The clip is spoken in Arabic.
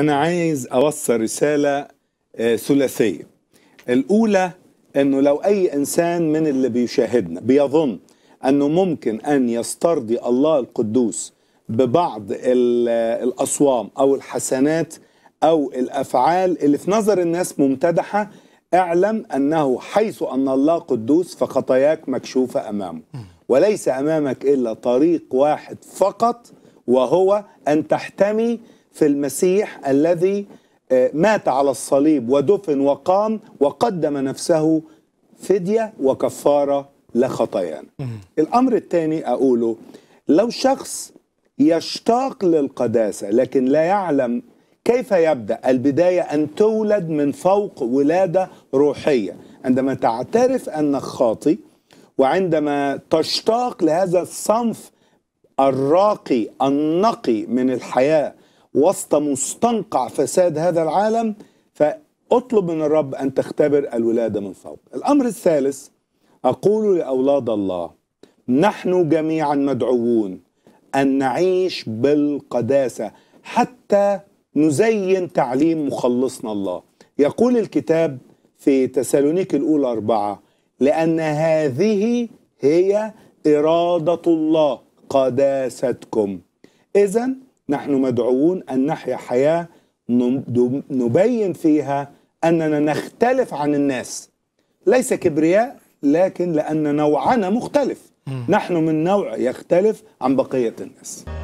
أنا عايز أوصل رسالة آه، ثلاثية الأولى أنه لو أي إنسان من اللي بيشاهدنا بيظن أنه ممكن أن يسترضي الله القدوس ببعض الأصوام أو الحسنات أو الأفعال اللي في نظر الناس ممتدحة اعلم أنه حيث أن الله قدوس فخطاياك مكشوفة أمامه وليس أمامك إلا طريق واحد فقط وهو أن تحتمي في المسيح الذي آه، مات على الصليب ودفن وقام وقدم نفسه فدية وكفارة لخطايانا الأمر الثاني أقوله لو شخص يشتاق للقداسة لكن لا يعلم كيف يبدأ البداية أن تولد من فوق ولادة روحية عندما تعترف أنك خاطي وعندما تشتاق لهذا الصنف الراقي النقي من الحياة وسط مستنقع فساد هذا العالم فاطلب من الرب ان تختبر الولاده من فوق. الامر الثالث اقول لاولاد الله نحن جميعا مدعوون ان نعيش بالقداسه حتى نزين تعليم مخلصنا الله. يقول الكتاب في تسالونيك الاولى اربعه لان هذه هي اراده الله قداستكم. اذا نحن مدعوون أن نحيا حياة نبين فيها أننا نختلف عن الناس ليس كبرياء لكن لأن نوعنا مختلف نحن من نوع يختلف عن بقية الناس